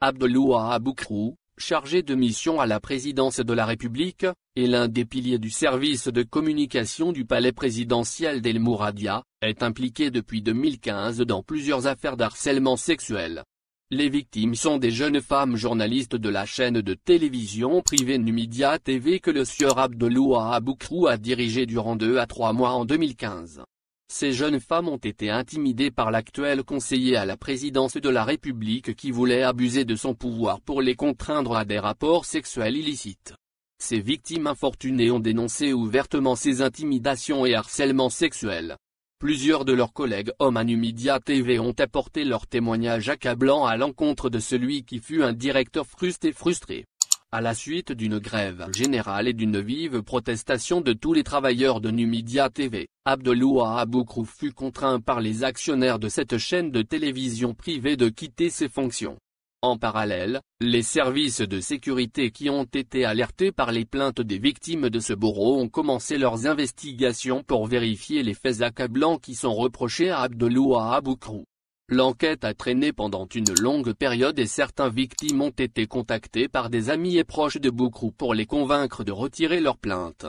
Abdeloua Aboukrou, chargé de mission à la présidence de la République, et l'un des piliers du service de communication du palais présidentiel d'El Mouradia, est impliqué depuis 2015 dans plusieurs affaires d'harcèlement sexuel, les victimes sont des jeunes femmes journalistes de la chaîne de télévision privée Numidia TV que le sieur Abdeloua Aboukrou a dirigé durant deux à trois mois en 2015. Ces jeunes femmes ont été intimidées par l'actuel conseiller à la présidence de la République qui voulait abuser de son pouvoir pour les contraindre à des rapports sexuels illicites. Ces victimes infortunées ont dénoncé ouvertement ces intimidations et harcèlements sexuels. Plusieurs de leurs collègues hommes à Numidia TV ont apporté leur témoignage accablant à l'encontre de celui qui fut un directeur frusté et frustré. À la suite d'une grève générale et d'une vive protestation de tous les travailleurs de Numidia TV, Abdeloua Aboukrouf fut contraint par les actionnaires de cette chaîne de télévision privée de quitter ses fonctions. En parallèle, les services de sécurité qui ont été alertés par les plaintes des victimes de ce bourreau ont commencé leurs investigations pour vérifier les faits accablants qui sont reprochés à à Aboukrou. L'enquête a traîné pendant une longue période et certains victimes ont été contactées par des amis et proches de Boukrou pour les convaincre de retirer leurs plaintes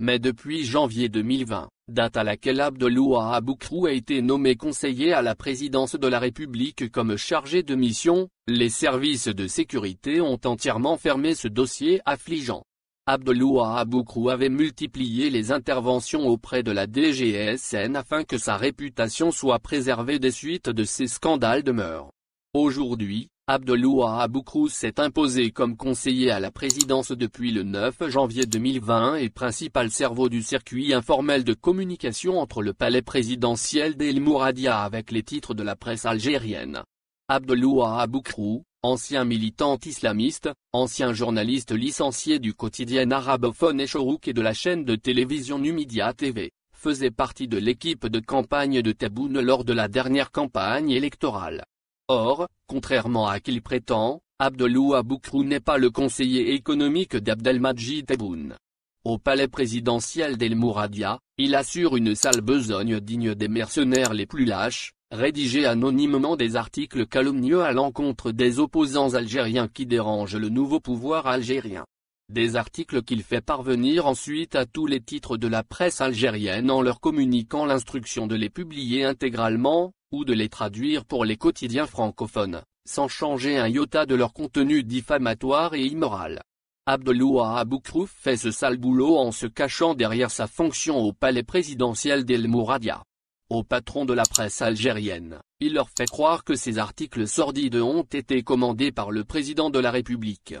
mais depuis janvier 2020, date à laquelle Abdeloua Aboukrou a été nommé conseiller à la présidence de la République comme chargé de mission, les services de sécurité ont entièrement fermé ce dossier affligeant. Abdeloua Aboukrou avait multiplié les interventions auprès de la DGSN afin que sa réputation soit préservée des suites de ces scandales de mœurs. Aujourd'hui, Abdeloua Aboukrou s'est imposé comme conseiller à la présidence depuis le 9 janvier 2020 et principal cerveau du circuit informel de communication entre le palais présidentiel d'El Mouradia avec les titres de la presse algérienne. Abdeloua Aboukrou, ancien militant islamiste, ancien journaliste licencié du quotidien arabophone Echorouk et de la chaîne de télévision Numidia TV, faisait partie de l'équipe de campagne de Taboune lors de la dernière campagne électorale. Or, contrairement à qu'il prétend, Abdeloua Boukrou n'est pas le conseiller économique d'Abdelmajid Tebboune. Au palais présidentiel d'El Mouradia, il assure une sale besogne digne des mercenaires les plus lâches, rédiger anonymement des articles calomnieux à l'encontre des opposants algériens qui dérangent le nouveau pouvoir algérien. Des articles qu'il fait parvenir ensuite à tous les titres de la presse algérienne en leur communiquant l'instruction de les publier intégralement, ou de les traduire pour les quotidiens francophones, sans changer un iota de leur contenu diffamatoire et immoral. Abdeloua Aboukrouf fait ce sale boulot en se cachant derrière sa fonction au palais présidentiel d'El Mouradia. Au patron de la presse algérienne, il leur fait croire que ces articles sordides ont été commandés par le président de la République.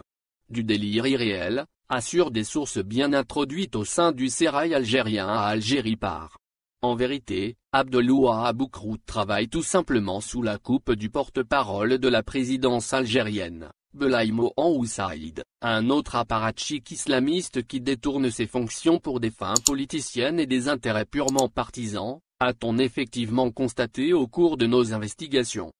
Du délire irréel, assure des sources bien introduites au sein du sérail algérien à Algérie par. En vérité, Abdelouah Aboukrou travaille tout simplement sous la coupe du porte-parole de la présidence algérienne, Belaïmo saïd un autre apparatchik islamiste qui détourne ses fonctions pour des fins politiciennes et des intérêts purement partisans, a-t-on effectivement constaté au cours de nos investigations.